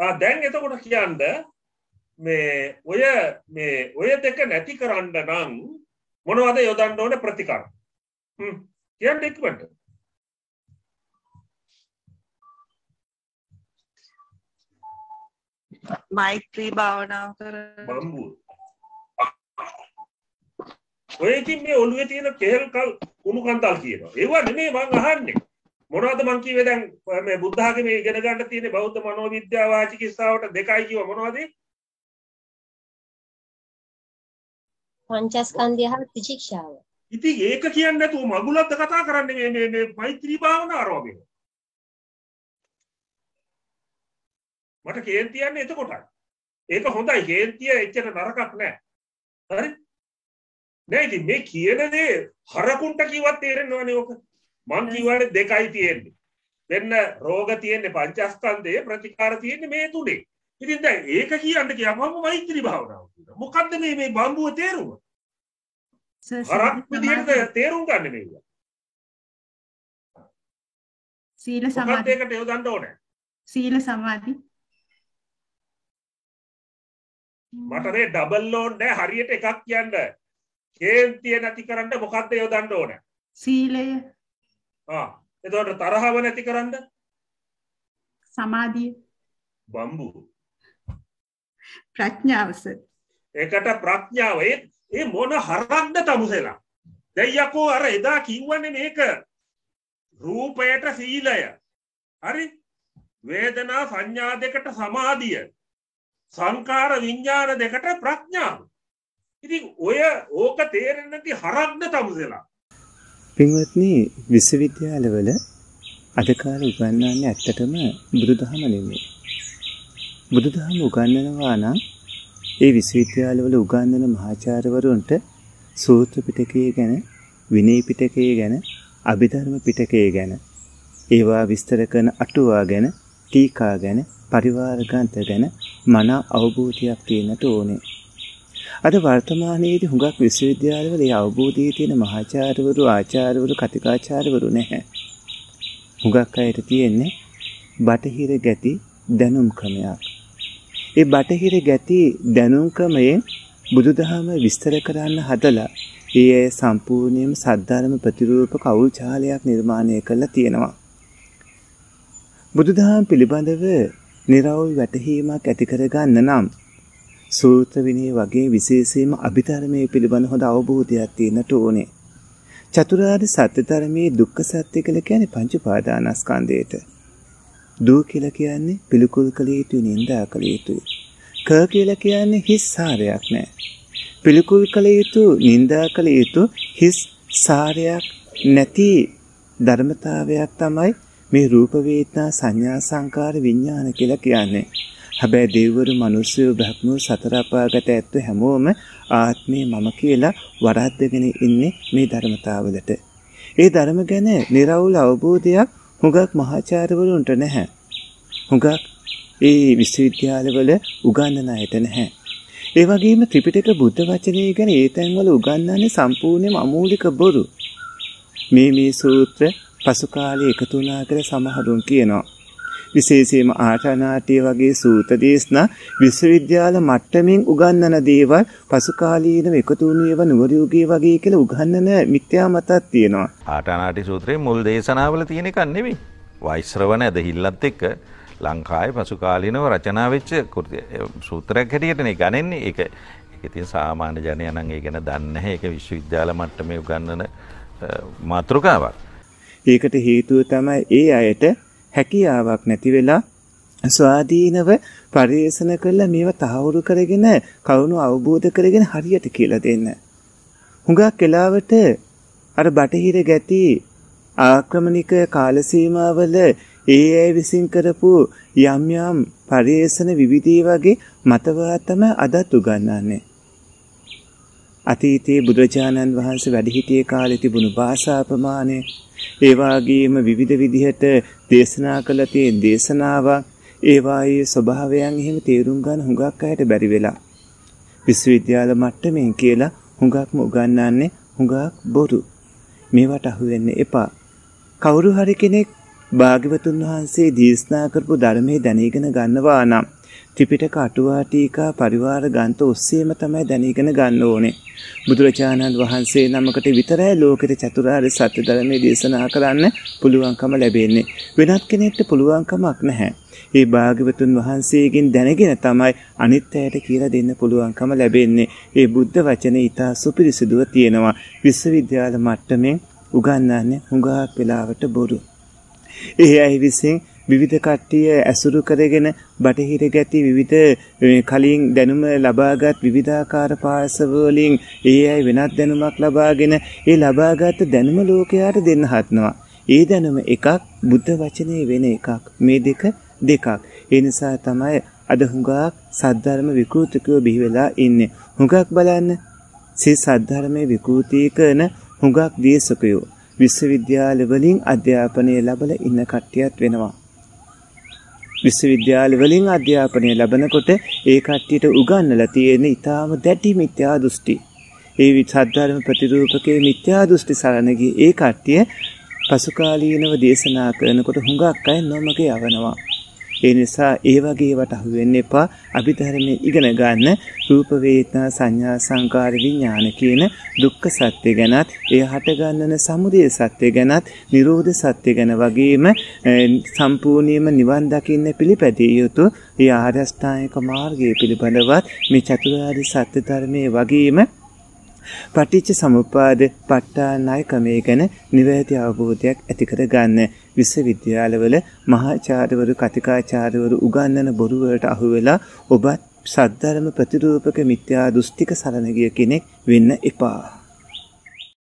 දැන් එතකොට කියන්න මේ ඔය මේ ඔය දෙක නැති කරන්න නම් මොනවද යොදන්න ඕන ප්‍රතිකාර කියන්න එක්වට මෛත්‍රී භාවනාව කර බම්බු ඔයකින් මේ ඔළුවේ තියෙන කෙහෙල් කල් උණු කන්දල් කියනවා ඒවා නෙමේ මං අහන්නේ මොනවද මං කිව්වේ දැන් මේ බුද්ධ ආගමේ ඉගෙන ගන්න තියෙන බෞද්ධ මනෝවිද්‍යාව ආචිකිස්සාවට දෙකයි කිව්ව මොනවද පංචස්කන්ධය හා ත්‍රිශික්ෂාව ඉතින් ඒක කියන්නේ නැතුව මගුලත් කතා කරන්නේ මේ මේ මේ මෛත්‍රී භාවනාව රෝගේ මට කේන් තියන්නේ එතකොටයි ඒක හොඳයි කේන්තිය එච්චර නරකක් නෑ හරි නෑ ඉතින් මේ කියන දේ හරකුන්ට කිව්වත් තේරෙන්නවනේ ඕක මං කිවට දෙකයි තියෙන්නේ දෙන්න රෝග තියෙන්නේ පංචස්කන්දය ප්‍රතිකාර තියෙන්නේ මේ තුනේ ඉතින්ද ඒක කියන්න කිය මම මෛත්‍රී භාවනාව මොකක්ද මේ මේ බම්බුව තේරුම හරක්දියට තේරුම් ගන්න මේ සීල සමාධියකට යොදන්න ඕනේ සීල සමාධි මට මේ ඩබල් ලෝන් නෑ හරියට එකක් කියන්න කේන්තිය නැති කරන්න මොකද්ද යොදන්න ඕනේ සීලය එතවට තරහව නැති කරන්න සමාධිය බම්බු ප්‍රඥාවස එකට ප්‍රඥාවේ ඒ මොන හරක්ද තමුසෙලා දැයියකෝ අර එදා කිව්වන්නේ මේක රූපයට සීලය හරි වේදනා සංඥා දෙකට සමාධිය සංකාර විඤ්ඥාන දෙකට ප්‍රඥාව ඉති ඔය ඕක තේරෙන්නති හරක්ද තමුසෙලා පින්වත්නි විශ්වවිද්‍යාලවල අද කාලේ උගන්වන්නේ ඇත්තටම බුදුදහම නෙමෙයි. බුදුදහම උගන්වනවා නම් ඒ විශ්වවිද්‍යාලවල උගන්වන මහාචාර්යවරුන්ට සූත්‍ර පිටකය ගැන, විනය පිටකය ගැන, අභිධර්ම පිටකය ගැන, ඒවා විස්තර කරන අටුවා ගැන, ටීකා ගැන, පරිවාර ගැන මන අවබෝධයක් තියෙන්නට ඕනේ. අද වර්තමානයේදී හුඟක් විශ්වවිද්‍යාලවල ඒ අවබෝධයේ තියෙන මහාචාර්යවරු ආචාර්යවරු කතිකාචාර්යවරු නැහැ. හුඟක් අයට තියෙන්නේ බටහිර ගැති දැනුම් ක්‍රමයක්. ඒ බටහිර ගැති දැනුම් ක්‍රමයෙන් බුදුදහම විස්තර කරන්න හදලා ඒ අය සම්පූර්ණයෙන්ම සද්ධර්ම ප්‍රතිරූප කවුල් ජාලයක් නිර්මාණය කරලා තියෙනවා. බුදුදහම පිළිබඳව නිර්වෘල් වැටහීමක් ඇති කරගන්න නම් සූත්‍ර විනය වගේ විශේෂයෙන්ම අභිධර්මයේ පිළිබඳ හොඳ අවබෝධයක් තියෙනට ඕනේ. චතුරාර්ය සත්‍ය ධර්මයේ දුක්ඛ සත්‍ය කියලා කියන්නේ පංච පාදානස්කන්ධයට. දූ කියලා කියන්නේ පිළිකුල් කළ යුතුයි නින්දා කළ යුතුයි. ක කියලා කියන්නේ හිස් සාරයක් නෑ. පිළිකුල් කළ යුතු නින්දා කළ යුතු හිස් සාරයක් නැති ධර්මතාවයක් තමයි මේ රූප වේදනා සංඥා සංකාර විඥාන කියලා කියන්නේ. හැබැයි දෙව්වරු මිනිස්සු බ්‍රහ්මෝ සතර අපාගත ඇත්ත හැමෝම ආත්මේ මම කියලා වරද්දගෙන ඉන්නේ මේ ධර්මතාවලට. ඒ ධර්ම ගැන निराවුල් අවබෝධයක් හුඟක් මහාචාර්යවරුන්ට නැහැ. හුඟක් ඒ විශ්වවිද්‍යාලවල උගන්වන අයට නැහැ. ඒ වගේම ත්‍රිපිටක බුද්ධ වචනය ගැන ඒ තැන්වල උගන්වන්නේ සම්පූර්ණයෙන්ම අමූලික බොරු. මේ මේ සූත්‍ර පසු කාලේ එකතු වුණා කියලා සමහරුන් කියනවා. විශේෂයෙන්ම ආටනාට්‍ය වගේ සූත දේශනා විශ්වවිද්‍යාල මට්ටමින් උගන්වන දේවල් පසුකාලීනව එකතු වුණේව නුවරයෝගී වගේ කියලා උගන්වන මිත්‍යා මතක් තියෙනවා. ආටනාටි සූත්‍රයේ මුල් දේශනාවල තියෙන එකක් නෙවෙයි. වෛශ්‍රවණ ඇදහිල්ලත් එක්ක ලංකාවේ පසුකාලීනව රචනා වෙච්ච සූත්‍රයක් හැටියටනේ ගණන්නේ. ඒක ඉතින් සාමාන්‍ය ජනයා නම් ඒ ගැන දන්නේ නැහැ. ඒක විශ්වවිද්‍යාල මට්ටමේ උගන්වන මාතෘකාවක්. ඒකට හේතුව තමයි ඒ අයට හැකියාවක් නැති වෙලා ස්වාධීනව පරිේෂණ කරලා මේව තහවුරු කරගෙන කවුණු අවබෝධ කරගෙන හරියට කියලා දෙන්න. හුඟක් වෙලාවට අර බටහිර ගැති ආක්‍රමණික කාල සීමාවල ඒ අය විසින් කරපු යම් යම් පරිේෂණ විවිධී වගේ මතවාද තමයි අදත් උගන්වන්නේ. අතීතයේ බුදුරජාණන් වහන්සේ වැඩ සිටියේ කාලේ තිබුණු භාෂා ප්‍රමාණය ඒ වාගේම විවිධ විදිහට දේශනා කළ තියෙන දේශනාවක් ඒවායේ ස්වභාවයන් එහෙම තේරුම් ගන්න හුඟක් අයට බැරි වෙලා. විශ්වවිද්‍යාල මට්ටමින් කියලා හුඟක්ම උගන්වන්නේ හුඟක් බොරු. මේවට අහු වෙන්න එපා. කවුරු හරි කෙනෙක් භාග්‍යවතුන් වහන්සේ දේශනා කරපු ධර්මයේ දැනගෙන ගන්නවා නම් ත්‍රිපිටක අටුවාටීකා පරිවාර ගන්ත ඔස්සේම තමයි දැනීගෙන ගන්න ඕනේ. බුදුරජාණන් වහන්සේ නමකට විතරයි ලෝකෙට චතුරාර්ය සත්‍ය ධර්මයේ දේශනා කරන්න පුළුවන්කම ලැබෙන්නේ. වෙනත් කෙනෙක්ට පුළුවන්කමක් නැහැ. ඒ භාග්‍යවතුන් වහන්සේගෙන් දැනගෙන තමයි අනිත් අයට කියලා දෙන්න පුළුවන්කම ලැබෙන්නේ. ඒ බුද්ධ වචනේ ඊට සුපිරිසුදුව තියෙනවා. විශ්වවිද්‍යාල මට්ටමේ උගන්වන්නේ හුඟක් වෙලාවට බොරු. ඒ අය විසින් විවිධ කට්ටිය ඇසුරු කරගෙන බටහිර ගැති විවිධ කලින් දැනුම ලබාගත් විවිධාකාර පාර්ශවවලින් ඒ අය වෙනත් දැනුමක් ලබාගෙන ඒ ලබාගත් දැනුම ලෝකයාට දෙන්න හත්නවා. ඒ දැනුම එකක් බුද්ධ වචනේ වෙන එකක්. මේ දෙක දෙකක්. ඒ නිසා තමයි අද හුඟක් සද්ධර්ම විකෘතිකව බිහි වෙලා ඉන්නේ. හුඟක් බලන්න සේ සද්ධර්මයේ විකෘතිකන හුඟක් දේශකයෝ විශ්වවිද්‍යාල වලින් අධ්‍යාපනය ලැබලා ඉන්න කට්ටියත් වෙනවා. විශ්වවිද්‍යාල වලින් අධ්‍යාපනය ලබනකොට ඒ කට්ටියට උගන්වලා තියෙන ඊටාම දැටි මිත්‍යා දෘෂ්ටි. ඒ විචාධර්ම ප්‍රතිරූපකේ මිත්‍යා දෘෂ්ටි සරණගේ ඒ කට්ටිය පසුකාලීනව දේශනා කරනකොට හුඟක් අය නොමග යවනවා. ඒ නිසා ඒ වගේ වට අහු වෙන්න එපා. අභිධර්මයේ ඉගෙන ගන්න රූප වේදනා සංඥා සංකාර විඥාන කියන දුක්ඛ සත්‍ය ගැනත්, ඒ හට ගන්නන සමුදය සත්‍ය ගැනත්, නිරෝධ සත්‍ය ගැන වගේම සම්පූර්ණයෙන්ම නිවන් දකින්න පිළිපැදිය යුතු ඒ ආර්ය අෂ්ටාංගික මාර්ගය පිළිබඳවත් මේ චතුරාර්ය සත්‍ය ධර්මයේ වගේම පටිච්ච සමුපාද ප ဋ ාණය ක්‍රමය ගැන නිවැරදි අවබෝධයක් ඇති කරගන්න විශ්වවිද්‍යාලවල මහාචාර්යවරු කතිකාචාර්යවරු උගන්වන බොරු වලට අහු වෙලා ඔබත් සද්ධර්ම ප්‍රතිරූපක මිත්‍යා දෘෂ්ටික සරණ ගිය කෙනෙක් වෙන්න එපා